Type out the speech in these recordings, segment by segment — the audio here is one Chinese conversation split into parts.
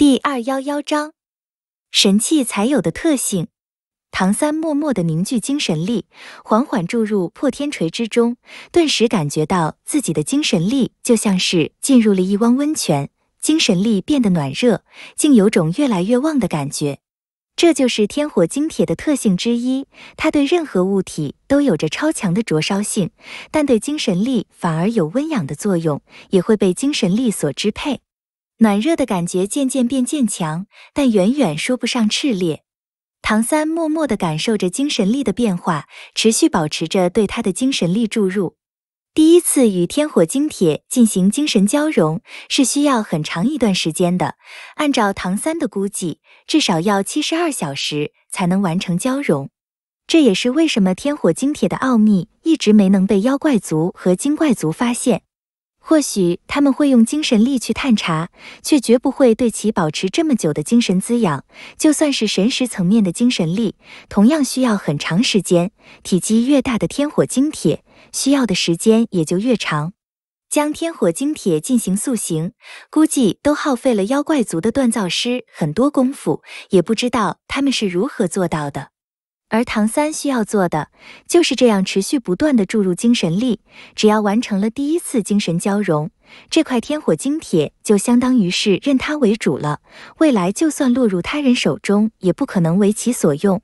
第二幺幺章，神器才有的特性。唐三默默的凝聚精神力，缓缓注入破天锤之中，顿时感觉到自己的精神力就像是进入了一汪温泉，精神力变得暖热，竟有种越来越旺的感觉。这就是天火精铁的特性之一，它对任何物体都有着超强的灼烧性，但对精神力反而有温养的作用，也会被精神力所支配。暖热的感觉渐渐变渐强，但远远说不上炽烈。唐三默默的感受着精神力的变化，持续保持着对他的精神力注入。第一次与天火精铁进行精神交融，是需要很长一段时间的。按照唐三的估计，至少要七十二小时才能完成交融。这也是为什么天火精铁的奥秘一直没能被妖怪族和精怪族发现。或许他们会用精神力去探查，却绝不会对其保持这么久的精神滋养。就算是神识层面的精神力，同样需要很长时间。体积越大的天火精铁，需要的时间也就越长。将天火精铁进行塑形，估计都耗费了妖怪族的锻造师很多功夫，也不知道他们是如何做到的。而唐三需要做的，就是这样持续不断的注入精神力。只要完成了第一次精神交融，这块天火精铁就相当于是任他为主了。未来就算落入他人手中，也不可能为其所用。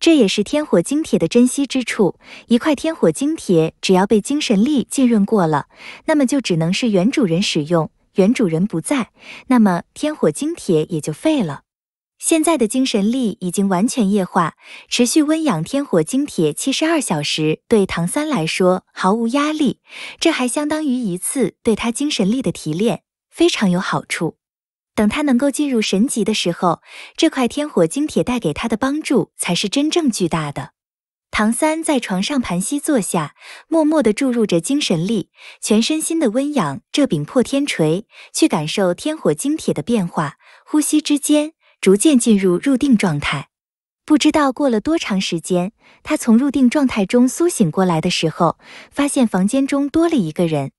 这也是天火精铁的珍惜之处。一块天火精铁，只要被精神力浸润过了，那么就只能是原主人使用。原主人不在，那么天火精铁也就废了。现在的精神力已经完全液化，持续温养天火精铁七十二小时，对唐三来说毫无压力。这还相当于一次对他精神力的提炼，非常有好处。等他能够进入神级的时候，这块天火精铁带给他的帮助才是真正巨大的。唐三在床上盘膝坐下，默默的注入着精神力，全身心的温养这柄破天锤，去感受天火精铁的变化，呼吸之间。逐渐进入入定状态，不知道过了多长时间，他从入定状态中苏醒过来的时候，发现房间中多了一个人。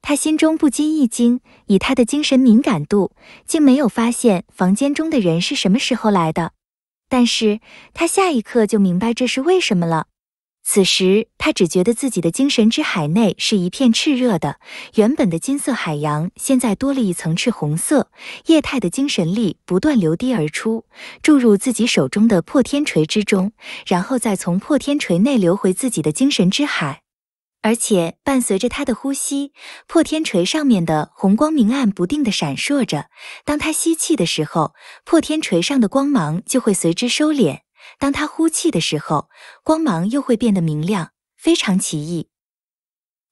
他心中不禁一惊，以他的精神敏感度，竟没有发现房间中的人是什么时候来的。但是他下一刻就明白这是为什么了。此时，他只觉得自己的精神之海内是一片炽热的，原本的金色海洋现在多了一层赤红色。液态的精神力不断流滴而出，注入自己手中的破天锤之中，然后再从破天锤内流回自己的精神之海。而且伴随着他的呼吸，破天锤上面的红光明暗不定的闪烁着。当他吸气的时候，破天锤上的光芒就会随之收敛。当他呼气的时候，光芒又会变得明亮，非常奇异。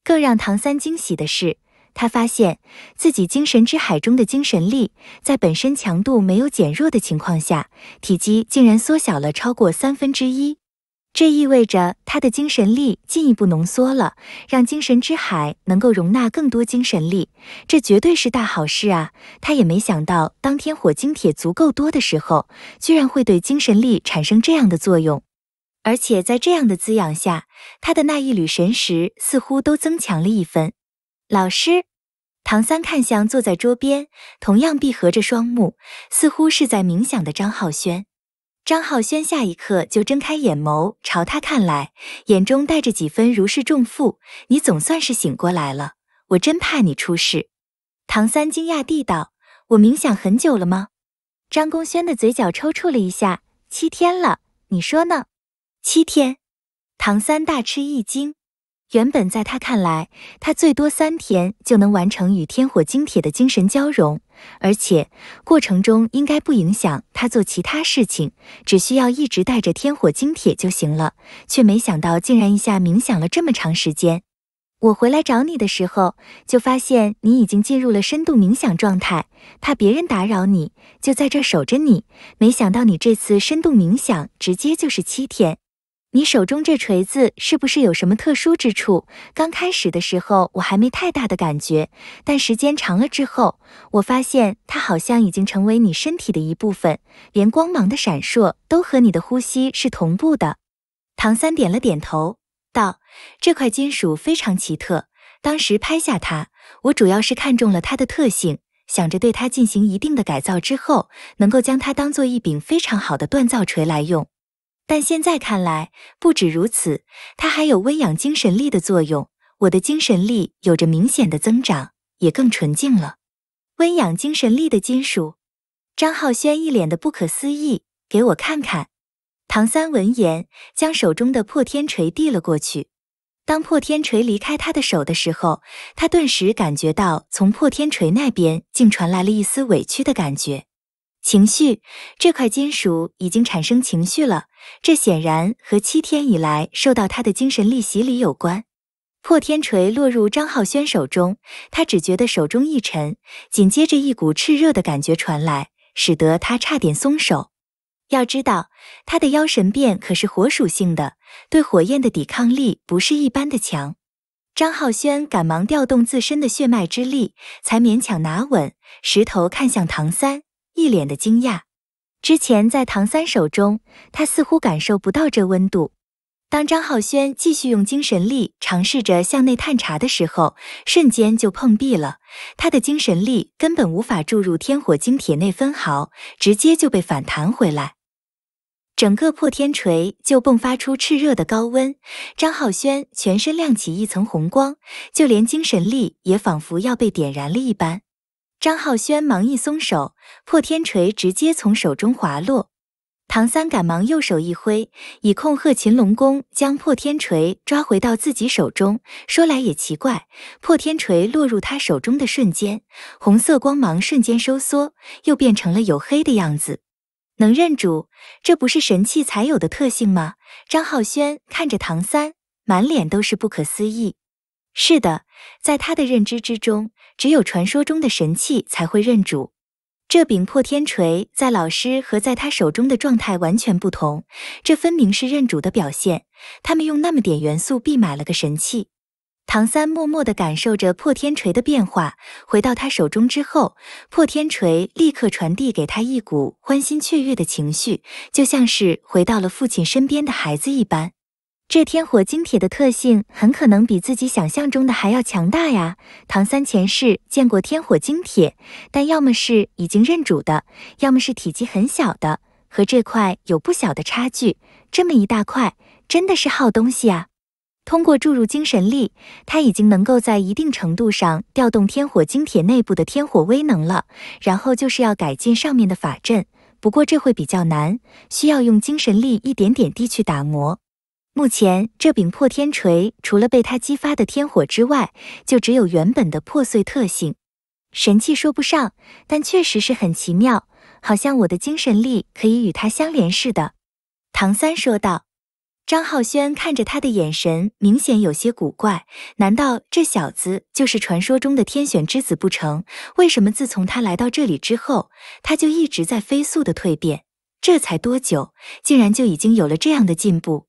更让唐三惊喜的是，他发现自己精神之海中的精神力，在本身强度没有减弱的情况下，体积竟然缩小了超过三分之一。这意味着他的精神力进一步浓缩了，让精神之海能够容纳更多精神力，这绝对是大好事啊！他也没想到，当天火晶铁足够多的时候，居然会对精神力产生这样的作用。而且在这样的滋养下，他的那一缕神识似乎都增强了一分。老师，唐三看向坐在桌边，同样闭合着双目，似乎是在冥想的张浩轩。张浩轩下一刻就睁开眼眸，朝他看来，眼中带着几分如释重负：“你总算是醒过来了，我真怕你出事。”唐三惊讶地道：“我冥想很久了吗？”张公轩的嘴角抽搐了一下：“七天了，你说呢？”七天，唐三大吃一惊。原本在他看来，他最多三天就能完成与天火精铁的精神交融，而且过程中应该不影响他做其他事情，只需要一直带着天火精铁就行了。却没想到，竟然一下冥想了这么长时间。我回来找你的时候，就发现你已经进入了深度冥想状态，怕别人打扰你，就在这守着你。没想到你这次深度冥想，直接就是七天。你手中这锤子是不是有什么特殊之处？刚开始的时候我还没太大的感觉，但时间长了之后，我发现它好像已经成为你身体的一部分，连光芒的闪烁都和你的呼吸是同步的。唐三点了点头，道：“这块金属非常奇特，当时拍下它，我主要是看中了它的特性，想着对它进行一定的改造之后，能够将它当做一柄非常好的锻造锤来用。”但现在看来，不止如此，它还有温养精神力的作用。我的精神力有着明显的增长，也更纯净了。温养精神力的金属，张浩轩一脸的不可思议，给我看看。唐三闻言，将手中的破天锤递了过去。当破天锤离开他的手的时候，他顿时感觉到从破天锤那边竟传来了一丝委屈的感觉。情绪，这块金属已经产生情绪了。这显然和七天以来受到他的精神力洗礼有关。破天锤落入张浩轩手中，他只觉得手中一沉，紧接着一股炽热的感觉传来，使得他差点松手。要知道，他的妖神变可是火属性的，对火焰的抵抗力不是一般的强。张浩轩赶忙调动自身的血脉之力，才勉强拿稳。石头看向唐三。一脸的惊讶，之前在唐三手中，他似乎感受不到这温度。当张浩轩继续用精神力尝试着向内探查的时候，瞬间就碰壁了，他的精神力根本无法注入天火晶铁内分毫，直接就被反弹回来。整个破天锤就迸发出炽热的高温，张浩轩全身亮起一层红光，就连精神力也仿佛要被点燃了一般。张浩轩忙一松手，破天锤直接从手中滑落。唐三赶忙右手一挥，以控鹤擒龙功将破天锤抓回到自己手中。说来也奇怪，破天锤落入他手中的瞬间，红色光芒瞬间收缩，又变成了黝黑的样子。能认主，这不是神器才有的特性吗？张浩轩看着唐三，满脸都是不可思议。是的，在他的认知之中，只有传说中的神器才会认主。这柄破天锤在老师和在他手中的状态完全不同，这分明是认主的表现。他们用那么点元素币买了个神器。唐三默默的感受着破天锤的变化，回到他手中之后，破天锤立刻传递给他一股欢欣雀跃的情绪，就像是回到了父亲身边的孩子一般。这天火精铁的特性很可能比自己想象中的还要强大呀！唐三前世见过天火精铁，但要么是已经认主的，要么是体积很小的，和这块有不小的差距。这么一大块，真的是好东西啊！通过注入精神力，他已经能够在一定程度上调动天火精铁内部的天火威能了。然后就是要改进上面的法阵，不过这会比较难，需要用精神力一点点地去打磨。目前这柄破天锤除了被他激发的天火之外，就只有原本的破碎特性，神器说不上，但确实是很奇妙，好像我的精神力可以与它相连似的。”唐三说道。张浩轩看着他的眼神明显有些古怪，难道这小子就是传说中的天选之子不成？为什么自从他来到这里之后，他就一直在飞速的蜕变？这才多久，竟然就已经有了这样的进步？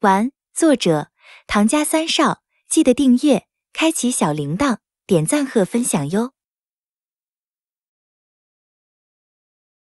完。作者：唐家三少。记得订阅、开启小铃铛、点赞和分享哟。